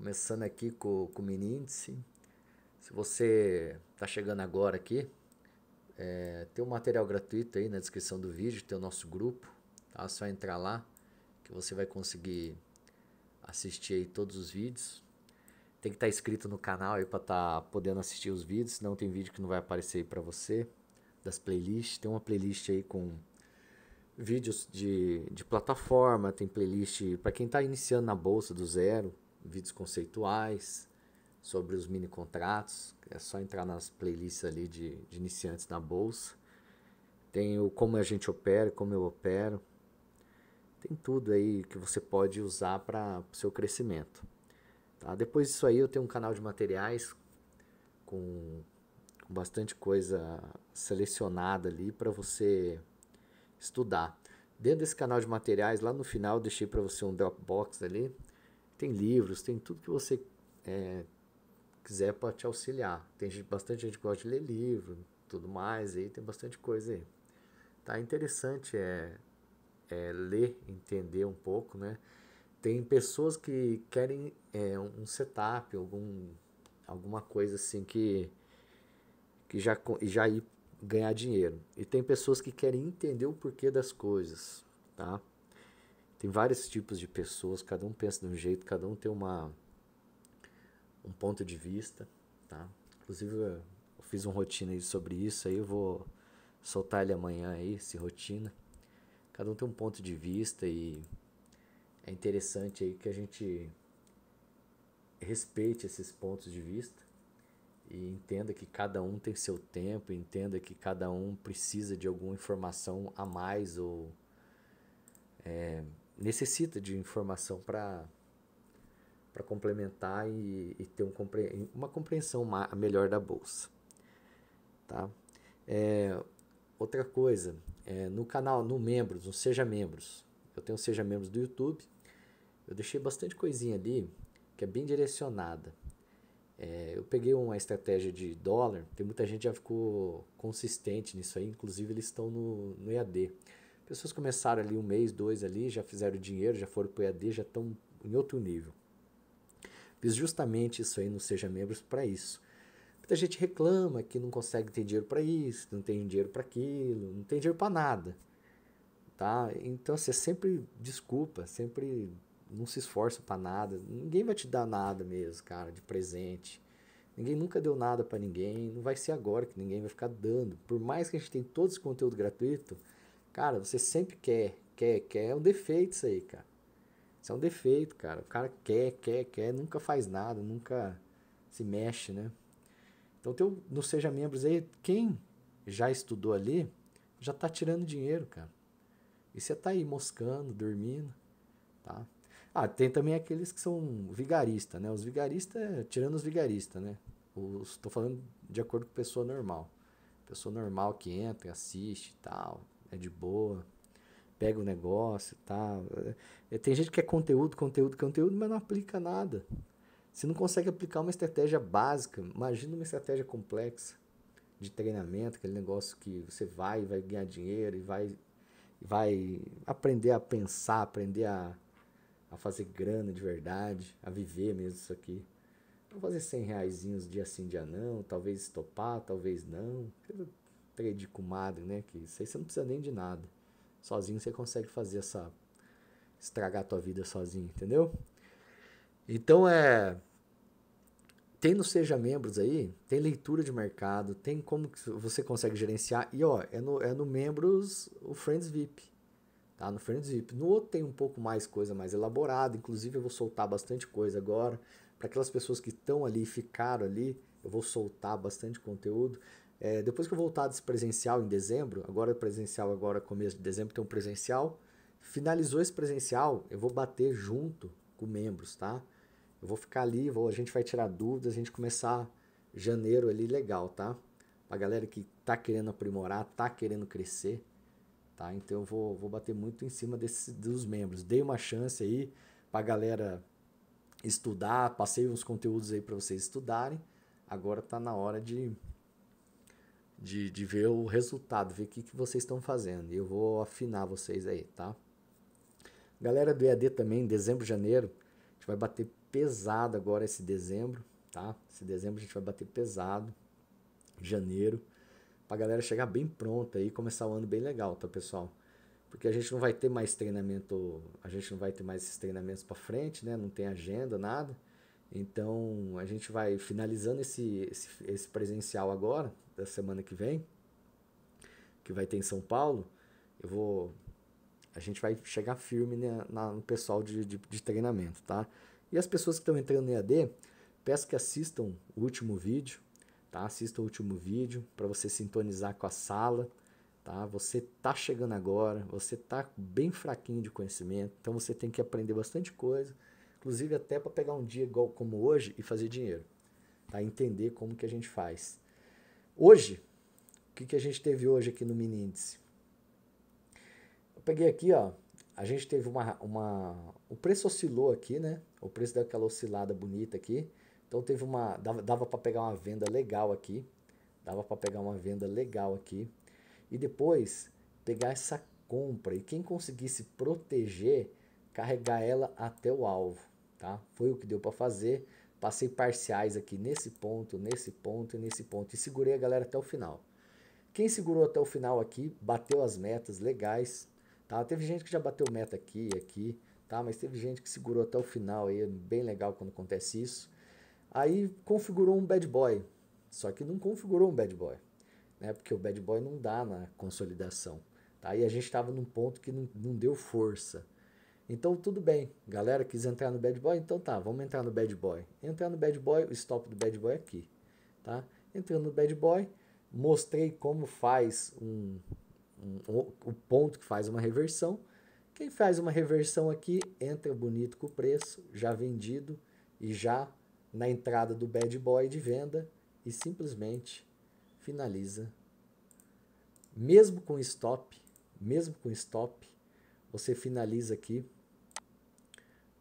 Começando aqui com, com o mini Se você está chegando agora aqui, é, tem um material gratuito aí na descrição do vídeo, tem o nosso grupo. Tá? É só entrar lá que você vai conseguir assistir aí todos os vídeos. Tem que estar tá inscrito no canal aí para estar tá podendo assistir os vídeos, senão tem vídeo que não vai aparecer aí para você. Das playlists, tem uma playlist aí com vídeos de, de plataforma, tem playlist para quem está iniciando na bolsa do zero, vídeos conceituais sobre os mini contratos. É só entrar nas playlists ali de, de iniciantes na bolsa. Tem o como a gente opera, como eu opero. Tem tudo aí que você pode usar para o seu crescimento. Tá? Depois disso aí eu tenho um canal de materiais com, com bastante coisa selecionada ali para você estudar. Dentro desse canal de materiais, lá no final eu deixei para você um Dropbox ali, tem livros, tem tudo que você é, quiser para te auxiliar. Tem bastante gente que gosta de ler livro, tudo mais, aí tem bastante coisa aí. Tá interessante é, é ler, entender um pouco, né? Tem pessoas que querem é, um setup, algum, alguma coisa assim que, que já, já ir ganhar dinheiro. E tem pessoas que querem entender o porquê das coisas, tá? Tem vários tipos de pessoas, cada um pensa de um jeito, cada um tem uma um ponto de vista, tá? Inclusive eu fiz um rotina aí sobre isso, aí eu vou soltar ele amanhã aí, esse rotina. Cada um tem um ponto de vista e é interessante aí que a gente respeite esses pontos de vista e entenda que cada um tem seu tempo, entenda que cada um precisa de alguma informação a mais ou é, necessita de informação para para complementar e, e ter um, uma compreensão melhor da bolsa, tá? É, outra coisa, é, no canal, no membros, no seja membros, eu tenho seja membros do YouTube, eu deixei bastante coisinha ali que é bem direcionada. É, eu peguei uma estratégia de dólar, tem muita gente já ficou consistente nisso aí, inclusive eles estão no, no EAD Pessoas começaram ali um mês, dois ali, já fizeram dinheiro, já foram para o EAD, já estão em outro nível. Fiz justamente isso aí no Seja Membros para isso. Muita gente reclama que não consegue ter dinheiro para isso, não tem dinheiro para aquilo, não tem dinheiro para nada. Tá? Então, você assim, é sempre desculpa, sempre não se esforça para nada. Ninguém vai te dar nada mesmo, cara, de presente. Ninguém nunca deu nada para ninguém, não vai ser agora que ninguém vai ficar dando. Por mais que a gente tenha todo esse conteúdo gratuito, Cara, você sempre quer, quer, quer. É um defeito isso aí, cara. Isso é um defeito, cara. O cara quer, quer, quer, nunca faz nada, nunca se mexe, né? Então, teu, não Seja Membros aí, quem já estudou ali, já tá tirando dinheiro, cara. E você tá aí moscando, dormindo, tá? Ah, tem também aqueles que são vigaristas, né? Os vigaristas, tirando os vigaristas, né? Estou falando de acordo com pessoa normal. Pessoa normal que entra, assiste e tal, é de boa, pega o negócio e tá. tal. É, tem gente que quer é conteúdo, conteúdo, conteúdo, mas não aplica nada. Se não consegue aplicar uma estratégia básica, imagina uma estratégia complexa de treinamento, aquele negócio que você vai, vai ganhar dinheiro e vai, vai aprender a pensar, aprender a, a fazer grana de verdade, a viver mesmo isso aqui. Vou então, fazer 100 reaisinhos dia sim, dia não, talvez estopar talvez não trade de madre, né? Que isso aí você não precisa nem de nada. Sozinho você consegue fazer essa. estragar a tua vida sozinho, entendeu? Então é. Tem no Seja Membros aí, tem leitura de mercado, tem como que você consegue gerenciar. E ó, é no, é no Membros o Friends VIP. Tá? No Friends VIP. No outro tem um pouco mais coisa mais elaborada. Inclusive eu vou soltar bastante coisa agora. Para aquelas pessoas que estão ali, ficaram ali, eu vou soltar bastante conteúdo. É, depois que eu voltar desse presencial em dezembro, agora presencial, agora começo de dezembro tem um presencial. Finalizou esse presencial, eu vou bater junto com membros, tá? Eu vou ficar ali, vou, a gente vai tirar dúvidas, a gente começar janeiro ali legal, tá? Pra galera que tá querendo aprimorar, tá querendo crescer, tá? Então eu vou, vou bater muito em cima desse, dos membros. Dei uma chance aí pra galera estudar, passei uns conteúdos aí para vocês estudarem. Agora tá na hora de de, de ver o resultado, ver o que, que vocês estão fazendo. E eu vou afinar vocês aí, tá? Galera do EAD também, dezembro, janeiro, a gente vai bater pesado agora esse dezembro, tá? Esse dezembro a gente vai bater pesado, janeiro, pra galera chegar bem pronta aí e começar o ano bem legal, tá, pessoal? Porque a gente não vai ter mais treinamento, a gente não vai ter mais esses treinamentos para frente, né? Não tem agenda, nada. Então a gente vai finalizando esse, esse, esse presencial agora, da semana que vem, que vai ter em São Paulo. Eu vou. A gente vai chegar firme na, na no pessoal de, de, de treinamento, tá? E as pessoas que estão entrando no EAD, peço que assistam o último vídeo, tá? Assista o último vídeo para você sintonizar com a sala, tá? Você tá chegando agora, você tá bem fraquinho de conhecimento, então você tem que aprender bastante coisa inclusive até para pegar um dia igual como hoje e fazer dinheiro, tá? Entender como que a gente faz. Hoje, o que, que a gente teve hoje aqui no mini índice? Eu peguei aqui, ó, a gente teve uma, uma, o preço oscilou aqui, né? O preço daquela oscilada bonita aqui. Então teve uma, dava, dava para pegar uma venda legal aqui, dava para pegar uma venda legal aqui e depois pegar essa compra e quem conseguisse proteger carregar ela até o alvo tá? Foi o que deu para fazer. Passei parciais aqui nesse ponto, nesse ponto e nesse ponto e segurei a galera até o final. Quem segurou até o final aqui bateu as metas legais, tá? Teve gente que já bateu meta aqui e aqui, tá? Mas teve gente que segurou até o final aí, é bem legal quando acontece isso. Aí configurou um bad boy, só que não configurou um bad boy, né? Porque o bad boy não dá na consolidação, tá? E a gente estava num ponto que não, não deu força. Então tudo bem, galera quis entrar no bad boy, então tá, vamos entrar no bad boy. Entrar no bad boy, o stop do bad boy é aqui, tá? Entrando no bad boy, mostrei como faz um, um, um o ponto que faz uma reversão. Quem faz uma reversão aqui entra bonito com o preço já vendido e já na entrada do bad boy de venda e simplesmente finaliza. Mesmo com stop, mesmo com stop, você finaliza aqui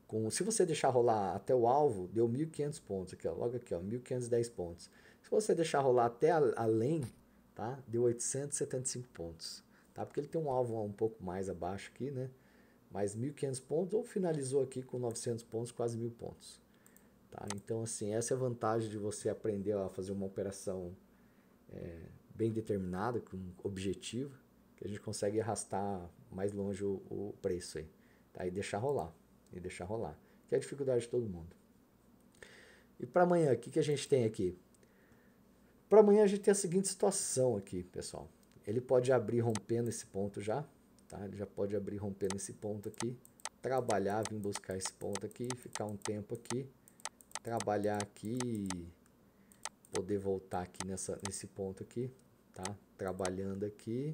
com, se você deixar rolar até o alvo, deu 1.500 pontos. Aqui, ó, logo aqui, ó, 1.510 pontos. Se você deixar rolar até a, além, tá? deu 875 pontos. Tá? Porque ele tem um alvo um pouco mais abaixo aqui, né? mais 1.500 pontos, ou finalizou aqui com 900 pontos, quase 1.000 pontos. Tá? Então, assim, essa é a vantagem de você aprender a fazer uma operação é, bem determinada, com objetivo, que a gente consegue arrastar mais longe o, o preço aí, tá? e deixar rolar e deixar rolar, que é a dificuldade de todo mundo. E para amanhã, o que, que a gente tem aqui? Para amanhã a gente tem a seguinte situação aqui, pessoal. Ele pode abrir rompendo esse ponto já, tá? Ele já pode abrir rompendo esse ponto aqui, trabalhar, vir buscar esse ponto aqui, ficar um tempo aqui, trabalhar aqui poder voltar aqui nessa, nesse ponto aqui, tá? Trabalhando aqui,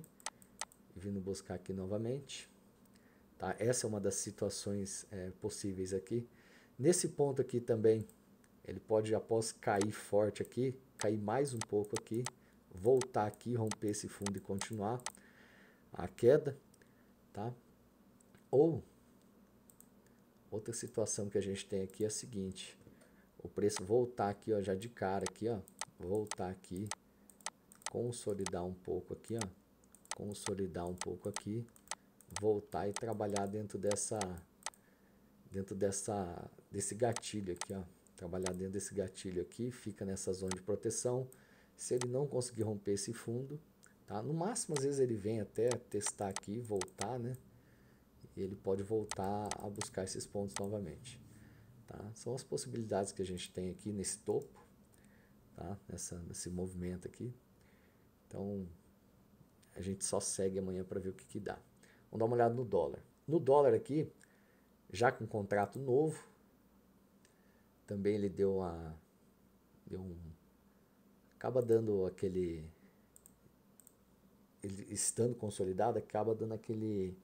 vindo buscar aqui novamente. Tá? Essa é uma das situações é, possíveis aqui. Nesse ponto aqui também, ele pode, após cair forte aqui, cair mais um pouco aqui, voltar aqui, romper esse fundo e continuar a queda, tá? Ou, outra situação que a gente tem aqui é a seguinte, o preço voltar aqui, ó, já de cara aqui, ó, voltar aqui, consolidar um pouco aqui, ó, consolidar um pouco aqui, voltar e trabalhar dentro dessa dentro dessa desse gatilho aqui, ó. Trabalhar dentro desse gatilho aqui, fica nessa zona de proteção. Se ele não conseguir romper esse fundo, tá? No máximo às vezes ele vem até testar aqui, voltar, né? E ele pode voltar a buscar esses pontos novamente, tá? São as possibilidades que a gente tem aqui nesse topo, tá? Nessa nesse movimento aqui. Então, a gente só segue amanhã para ver o que que dá. Vamos dar uma olhada no dólar. No dólar aqui, já com contrato novo, também ele deu a Deu um, acaba dando aquele. Ele estando consolidado, acaba dando aquele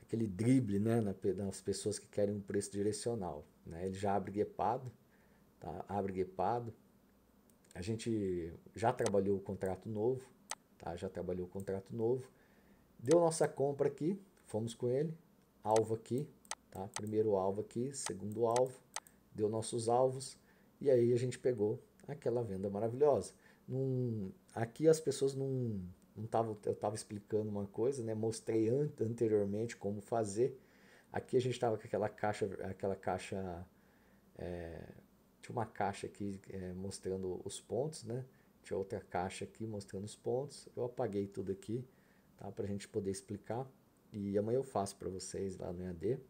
aquele drible né, nas pessoas que querem um preço direcional. Né? Ele já abre guepado, tá? abre guepado. A gente já trabalhou o contrato novo, tá? já trabalhou o contrato novo. Deu nossa compra aqui, fomos com ele, alvo aqui, tá? Primeiro alvo aqui, segundo alvo, deu nossos alvos e aí a gente pegou aquela venda maravilhosa. Num, aqui as pessoas não não tava, eu estava explicando uma coisa, né? Mostrei an anteriormente como fazer. Aqui a gente estava com aquela caixa, aquela caixa é, tinha uma caixa aqui é, mostrando os pontos, né? Tinha outra caixa aqui mostrando os pontos. Eu apaguei tudo aqui tá? para a gente poder explicar. E amanhã eu faço para vocês lá no EAD.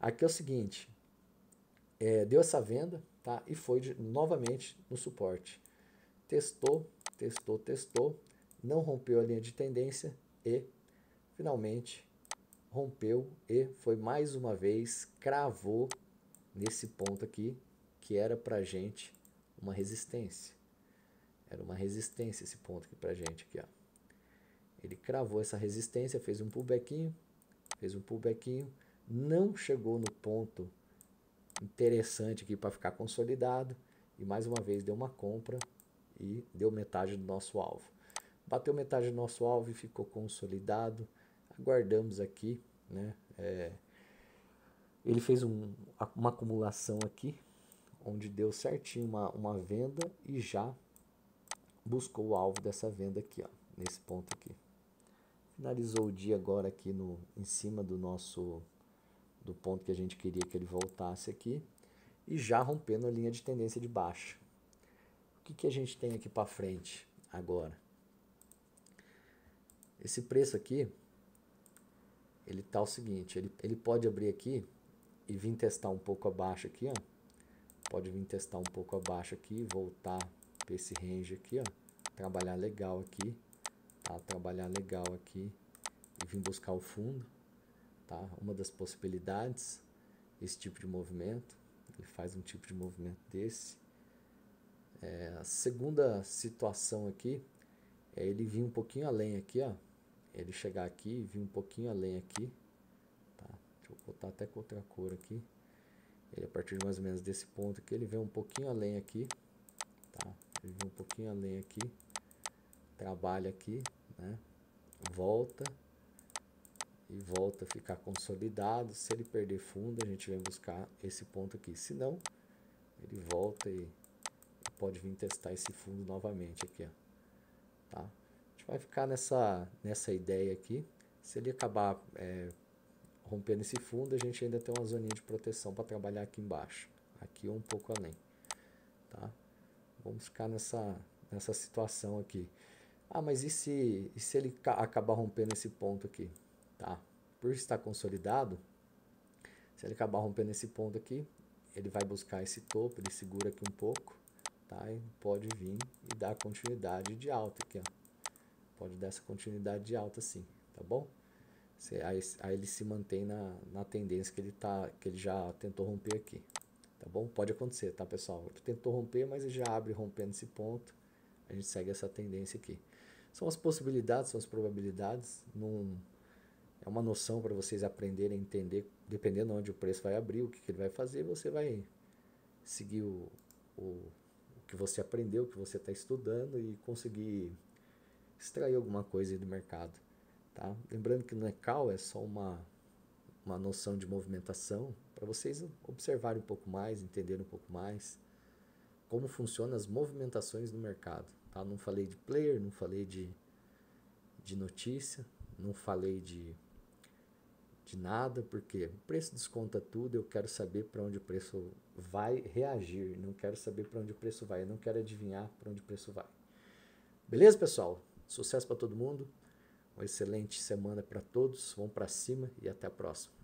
Aqui é o seguinte, é, deu essa venda tá? e foi de, novamente no suporte. Testou, testou, testou, não rompeu a linha de tendência e finalmente rompeu e foi mais uma vez, cravou nesse ponto aqui, que era para gente uma resistência. Era uma resistência esse ponto aqui para gente aqui, ó. Ele cravou essa resistência, fez um pullbackinho, fez um pullbackinho, não chegou no ponto interessante aqui para ficar consolidado e mais uma vez deu uma compra e deu metade do nosso alvo. Bateu metade do nosso alvo e ficou consolidado. Aguardamos aqui, né? É, ele fez um, uma acumulação aqui, onde deu certinho uma, uma venda e já buscou o alvo dessa venda aqui, ó, nesse ponto aqui finalizou o dia agora aqui no, em cima do nosso do ponto que a gente queria que ele voltasse aqui e já rompendo a linha de tendência de baixa. O que, que a gente tem aqui para frente agora? Esse preço aqui, ele tá o seguinte, ele, ele pode abrir aqui e vir testar um pouco abaixo aqui, ó. Pode vir testar um pouco abaixo aqui, voltar para esse range aqui, ó. Trabalhar legal aqui a trabalhar legal aqui e vir buscar o fundo. Tá? Uma das possibilidades, esse tipo de movimento, ele faz um tipo de movimento desse. É, a segunda situação aqui é ele vir um pouquinho além aqui, ó. Ele chegar aqui e vir um pouquinho além aqui, tá? Deixa eu botar até com outra cor aqui. Ele a partir de mais ou menos desse ponto aqui, ele vem um pouquinho além aqui, tá? Ele vem um pouquinho além aqui trabalha aqui, né? volta e volta a ficar consolidado. Se ele perder fundo, a gente vem buscar esse ponto aqui. Se não, ele volta e pode vir testar esse fundo novamente aqui, ó. Tá? A gente vai ficar nessa, nessa ideia aqui. Se ele acabar é, rompendo esse fundo, a gente ainda tem uma zoninha de proteção para trabalhar aqui embaixo. Aqui ou um pouco além, tá? Vamos ficar nessa, nessa situação aqui. Ah, mas e se, e se ele acabar rompendo esse ponto aqui? Tá? Por estar consolidado, se ele acabar rompendo esse ponto aqui, ele vai buscar esse topo, ele segura aqui um pouco, tá? E pode vir e dar continuidade de alta aqui, ó. Pode dar essa continuidade de alta assim, tá bom? Se aí, aí, ele se mantém na, na tendência que ele, tá, que ele já tentou romper aqui, tá bom? Pode acontecer, tá, pessoal? Ele tentou romper, mas ele já abre rompendo esse ponto. A gente segue essa tendência aqui são as possibilidades, são as probabilidades. Num, é uma noção para vocês aprenderem a entender, dependendo de onde o preço vai abrir, o que, que ele vai fazer, você vai seguir o, o, o que você aprendeu, o que você está estudando e conseguir extrair alguma coisa do mercado. Tá? Lembrando que não é cal, é só uma, uma noção de movimentação, para vocês observarem um pouco mais, entenderem um pouco mais como funcionam as movimentações no mercado. Tá? Não falei de player, não falei de, de notícia, não falei de, de nada, porque o preço desconta tudo, eu quero saber para onde o preço vai reagir, não quero saber para onde o preço vai, não quero adivinhar para onde o preço vai. Beleza, pessoal? Sucesso para todo mundo. Uma excelente semana para todos. Vamos para cima e até a próxima.